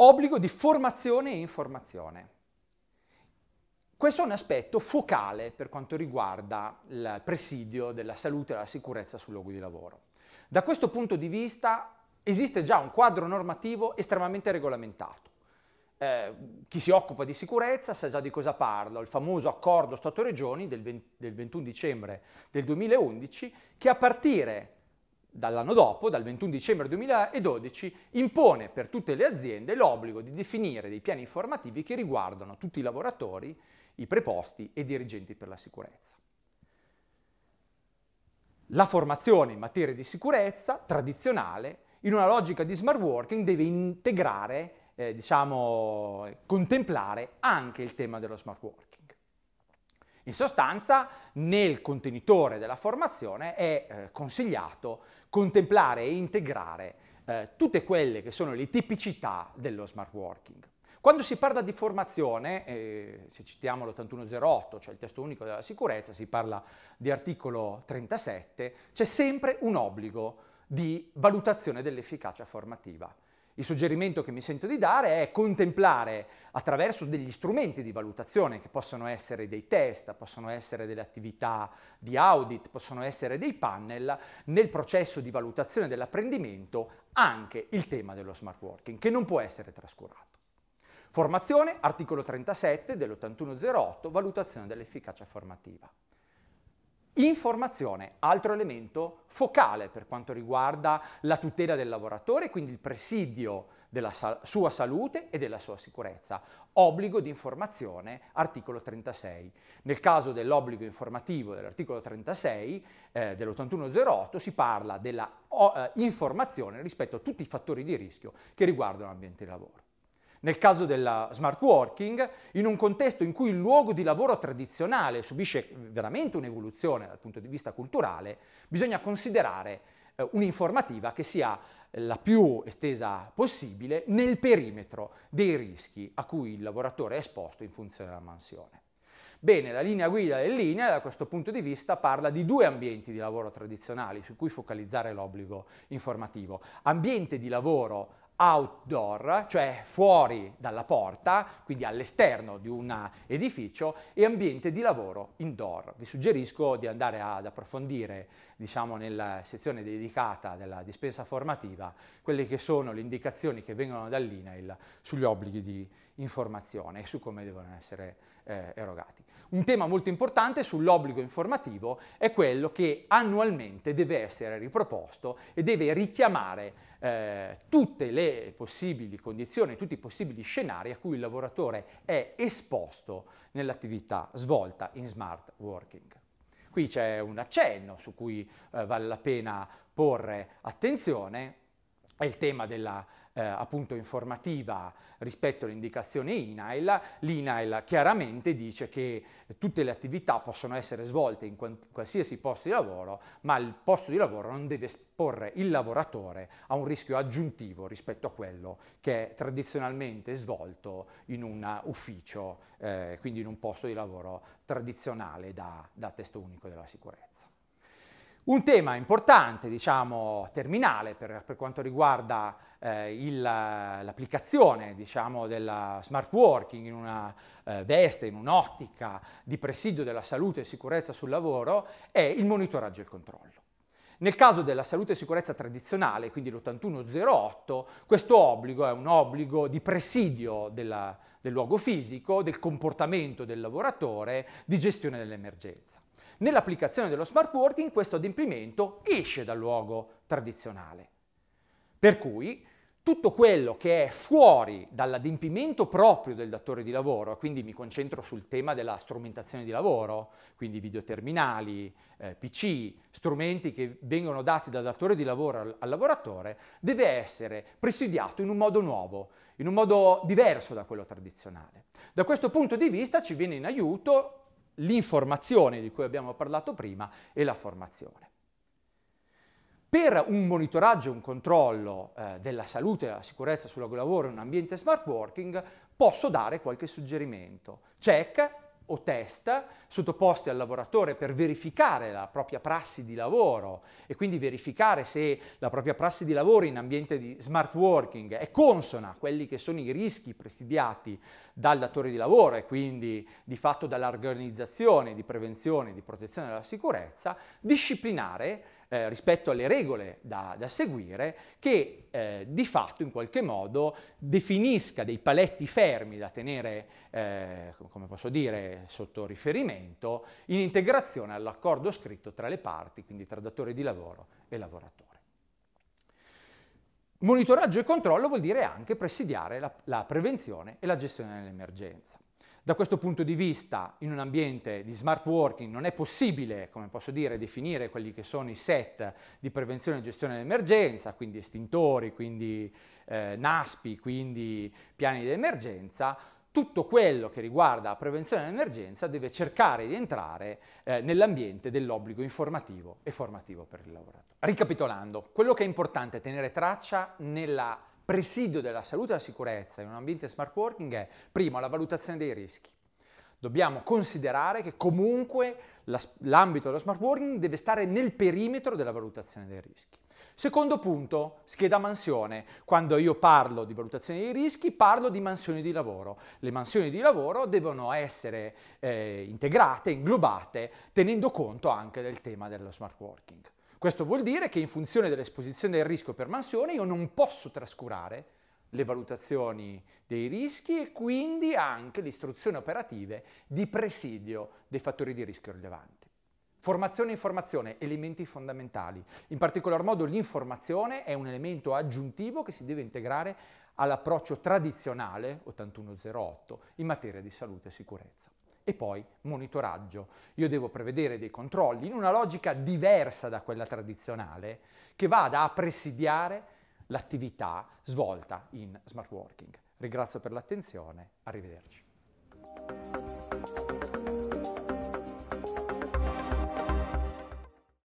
obbligo di formazione e informazione. Questo è un aspetto focale per quanto riguarda il presidio della salute e della sicurezza sul luogo di lavoro. Da questo punto di vista esiste già un quadro normativo estremamente regolamentato. Eh, chi si occupa di sicurezza sa già di cosa parlo, il famoso accordo Stato-Regioni del, 20, del 21 dicembre del 2011 che a partire dall'anno dopo, dal 21 dicembre 2012, impone per tutte le aziende l'obbligo di definire dei piani informativi che riguardano tutti i lavoratori, i preposti e i dirigenti per la sicurezza. La formazione in materia di sicurezza tradizionale, in una logica di smart working, deve integrare, eh, diciamo, contemplare anche il tema dello smart working. In sostanza, nel contenitore della formazione è eh, consigliato contemplare e integrare eh, tutte quelle che sono le tipicità dello smart working. Quando si parla di formazione, eh, se citiamo l'8108, cioè il testo unico della sicurezza, si parla di articolo 37, c'è sempre un obbligo di valutazione dell'efficacia formativa. Il suggerimento che mi sento di dare è contemplare attraverso degli strumenti di valutazione, che possono essere dei test, possono essere delle attività di audit, possono essere dei panel, nel processo di valutazione dell'apprendimento anche il tema dello smart working, che non può essere trascurato. Formazione, articolo 37 dell'8108, valutazione dell'efficacia formativa. Informazione, altro elemento focale per quanto riguarda la tutela del lavoratore, quindi il presidio della sal- sua salute e della sua sicurezza. Obbligo di informazione, articolo 36. Nel caso dell'obbligo informativo dell'articolo 36 eh, dell'8108 si parla della o- eh, informazione rispetto a tutti i fattori di rischio che riguardano l'ambiente di lavoro. Nel caso della smart working, in un contesto in cui il luogo di lavoro tradizionale subisce veramente un'evoluzione dal punto di vista culturale, bisogna considerare eh, un'informativa che sia eh, la più estesa possibile nel perimetro dei rischi a cui il lavoratore è esposto in funzione della mansione. Bene, la linea guida dell'INEA da questo punto di vista parla di due ambienti di lavoro tradizionali su cui focalizzare l'obbligo informativo. Ambiente di lavoro outdoor, cioè fuori dalla porta, quindi all'esterno di un edificio, e ambiente di lavoro indoor. Vi suggerisco di andare ad approfondire, diciamo, nella sezione dedicata della dispensa formativa, quelle che sono le indicazioni che vengono dall'INAIL sugli obblighi di informazione e su come devono essere eh, erogati. Un tema molto importante sull'obbligo informativo è quello che annualmente deve essere riproposto e deve richiamare eh, tutte le possibili condizioni, tutti i possibili scenari a cui il lavoratore è esposto nell'attività svolta in smart working. Qui c'è un accenno su cui eh, vale la pena porre attenzione è il tema della eh, appunto informativa rispetto alle indicazioni INAIL, l'INAIL chiaramente dice che tutte le attività possono essere svolte in qualsiasi posto di lavoro, ma il posto di lavoro non deve esporre il lavoratore a un rischio aggiuntivo rispetto a quello che è tradizionalmente svolto in un ufficio, eh, quindi in un posto di lavoro tradizionale da, da testo unico della sicurezza. Un tema importante, diciamo, terminale per, per quanto riguarda eh, l'applicazione diciamo, del smart working in una eh, veste, in un'ottica di presidio della salute e sicurezza sul lavoro è il monitoraggio e il controllo. Nel caso della salute e sicurezza tradizionale, quindi l'8108, questo obbligo è un obbligo di presidio della, del luogo fisico, del comportamento del lavoratore, di gestione dell'emergenza. Nell'applicazione dello smart working questo adempimento esce dal luogo tradizionale. Per cui tutto quello che è fuori dall'adempimento proprio del datore di lavoro, quindi mi concentro sul tema della strumentazione di lavoro, quindi videoterminali, eh, PC, strumenti che vengono dati dal datore di lavoro al, al lavoratore, deve essere presidiato in un modo nuovo, in un modo diverso da quello tradizionale. Da questo punto di vista ci viene in aiuto l'informazione di cui abbiamo parlato prima e la formazione. Per un monitoraggio e un controllo eh, della salute e della sicurezza sul lavoro in un ambiente smart working posso dare qualche suggerimento. Check, o test sottoposti al lavoratore per verificare la propria prassi di lavoro e quindi verificare se la propria prassi di lavoro in ambiente di smart working è consona a quelli che sono i rischi presidiati dal datore di lavoro e quindi di fatto dall'organizzazione di prevenzione e di protezione della sicurezza, disciplinare eh, rispetto alle regole da, da seguire che eh, di fatto in qualche modo definisca dei paletti fermi da tenere, eh, come posso dire, sotto riferimento in integrazione all'accordo scritto tra le parti, quindi tra datore di lavoro e lavoratore. Monitoraggio e controllo vuol dire anche presidiare la, la prevenzione e la gestione dell'emergenza. Da questo punto di vista, in un ambiente di smart working non è possibile, come posso dire, definire quelli che sono i set di prevenzione e gestione dell'emergenza, quindi estintori, quindi eh, NASPI, quindi piani di emergenza. Tutto quello che riguarda la prevenzione dell'emergenza deve cercare di entrare eh, nell'ambiente dell'obbligo informativo e formativo per il lavoratore. Ricapitolando, quello che è importante tenere traccia nella presidio della salute e della sicurezza in un ambiente smart working è, primo, la valutazione dei rischi. Dobbiamo considerare che comunque l'ambito dello smart working deve stare nel perimetro della valutazione dei rischi. Secondo punto, scheda mansione. Quando io parlo di valutazione dei rischi, parlo di mansioni di lavoro. Le mansioni di lavoro devono essere eh, integrate, inglobate, tenendo conto anche del tema dello smart working. Questo vuol dire che in funzione dell'esposizione del rischio per mansione io non posso trascurare le valutazioni dei rischi e quindi anche le istruzioni operative di presidio dei fattori di rischio rilevanti. Formazione e informazione, elementi fondamentali. In particolar modo l'informazione è un elemento aggiuntivo che si deve integrare all'approccio tradizionale 8108 in materia di salute e sicurezza e poi monitoraggio. Io devo prevedere dei controlli in una logica diversa da quella tradizionale che vada a presidiare l'attività svolta in smart working. Ringrazio per l'attenzione, arrivederci.